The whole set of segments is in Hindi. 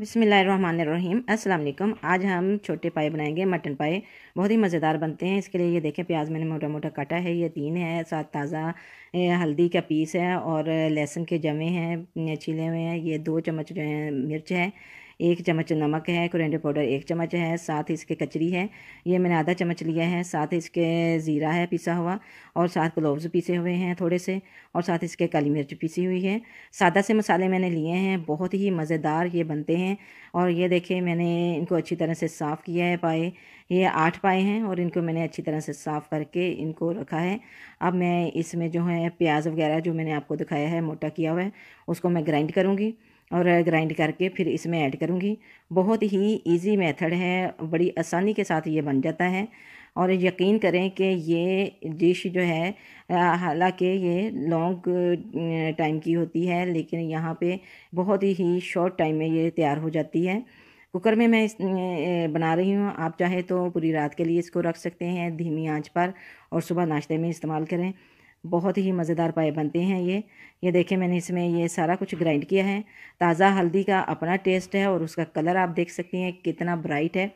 बिसमीम् अस्सलाम आज हम छोटे पाए बनाएंगे मटन पाए बहुत ही मज़ेदार बनते हैं इसके लिए ये देखें प्याज मैंने मोटा मोटा काटा है ये तीन है साथ ताज़ा हल्दी का पीस है और लहसुन के जमे हैं छिले हुए हैं ये दो चम्मच जो है मिर्च है एक चम्मच नमक है कुरेंडे पाउडर एक चम्मच है साथ इसके कचरी है ये मैंने आधा चम्मच लिया है साथ इसके ज़ीरा है पिसा हुआ और साथ क्लोव्स पीसे हुए हैं थोड़े से और साथ इसके काली मिर्च पीसी हुई है सादा से मसाले मैंने लिए हैं बहुत ही मज़ेदार ये बनते हैं और ये देखे मैंने इनको अच्छी तरह से साफ़ किया है पाए ये आठ पाए हैं और इनको मैंने अच्छी तरह से साफ़ करके इनको रखा है अब मैं इसमें जो है प्याज वगैरह जो मैंने आपको दिखाया है मोटा किया हुआ है उसको मैं ग्राइंड करूँगी और ग्राइंड करके फिर इसमें ऐड करूँगी बहुत ही इजी मेथड है बड़ी आसानी के साथ ये बन जाता है और यकीन करें कि ये डिश जो है हालांकि ये लॉन्ग टाइम की होती है लेकिन यहाँ पे बहुत ही शॉर्ट टाइम में ये तैयार हो जाती है कुकर में मैं इस बना रही हूँ आप चाहे तो पूरी रात के लिए इसको रख सकते हैं धीमी आंच पर और सुबह नाश्ते में इस्तेमाल करें बहुत ही मज़ेदार पाए बनते हैं ये ये देखें मैंने इसमें ये सारा कुछ ग्राइंड किया है ताज़ा हल्दी का अपना टेस्ट है और उसका कलर आप देख सकती हैं कितना ब्राइट है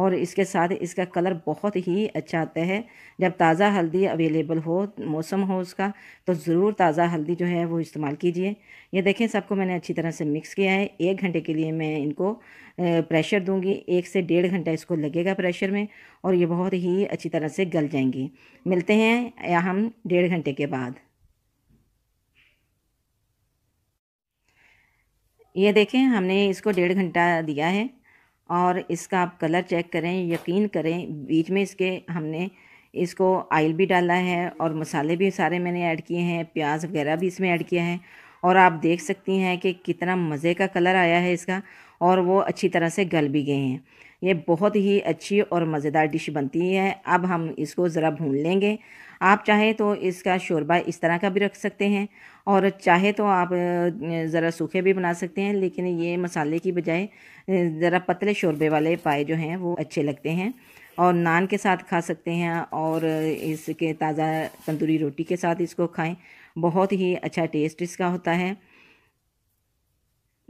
और इसके साथ इसका कलर बहुत ही अच्छा आता है जब ताज़ा हल्दी अवेलेबल हो मौसम हो उसका तो ज़रूर ताज़ा हल्दी जो है वो इस्तेमाल कीजिए ये देखें सबको मैंने अच्छी तरह से मिक्स किया है एक घंटे के लिए मैं इनको प्रेशर दूंगी एक से डेढ़ घंटा इसको लगेगा प्रेशर में और ये बहुत ही अच्छी तरह से गल जाएंगी मिलते हैं या हम डेढ़ घंटे के बाद ये देखें हमने इसको डेढ़ घंटा दिया है और इसका आप कलर चेक करें यकीन करें बीच में इसके हमने इसको आयल भी डाला है और मसाले भी सारे मैंने ऐड किए हैं प्याज वगैरह भी इसमें ऐड किया है और आप देख सकती हैं कि कितना मज़े का कलर आया है इसका और वो अच्छी तरह से गल भी गए हैं ये बहुत ही अच्छी और मज़ेदार डिश बनती है अब हम इसको ज़रा भून लेंगे आप चाहे तो इसका शोरबा इस तरह का भी रख सकते हैं और चाहे तो आप ज़रा सूखे भी बना सकते हैं लेकिन ये मसाले की बजाय ज़रा पतले शोरबे वाले पाए जो हैं वो अच्छे लगते हैं और नान के साथ खा सकते हैं और इसके ताज़ा तंदूरी रोटी के साथ इसको खाएं बहुत ही अच्छा टेस्ट इसका होता है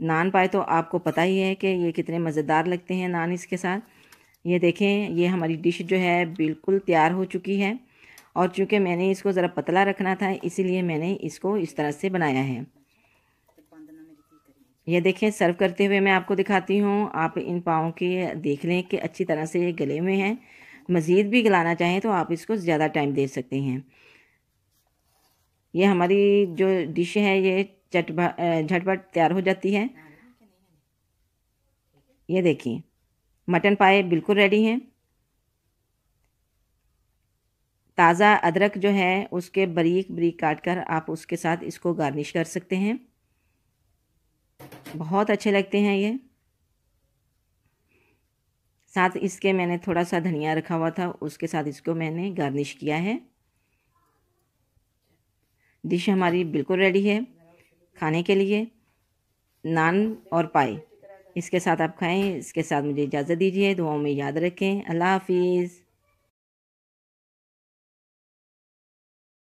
नान पाए तो आपको पता ही है कि ये कितने मज़ेदार लगते हैं नान इसके साथ ये देखें ये हमारी डिश जो है बिल्कुल तैयार हो चुकी है और चूँकि मैंने इसको ज़रा पतला रखना था इसीलिए मैंने इसको इस तरह से बनाया है ये देखें सर्व करते हुए मैं आपको दिखाती हूँ आप इन पाँव के देख लें कि अच्छी तरह से ये गले हुए हैं मज़ीद भी गलाना चाहें तो आप इसको ज़्यादा टाइम दे सकते हैं ये हमारी जो डिश है ये चटभा झटपट तैयार हो जाती है ये देखिए मटन पाए बिल्कुल रेडी हैं ताज़ा अदरक जो है उसके बरीक बरीक काट कर आप उसके साथ इसको गार्निश कर सकते हैं बहुत अच्छे लगते हैं ये साथ इसके मैंने थोड़ा सा धनिया रखा हुआ था उसके साथ इसको मैंने गार्निश किया है डिश हमारी बिल्कुल रेडी है खाने के लिए नान और पाई इसके साथ आप खाएं इसके साथ मुझे इजाज़त दीजिए दुआओं में याद रखें अल्लाह हाफिज़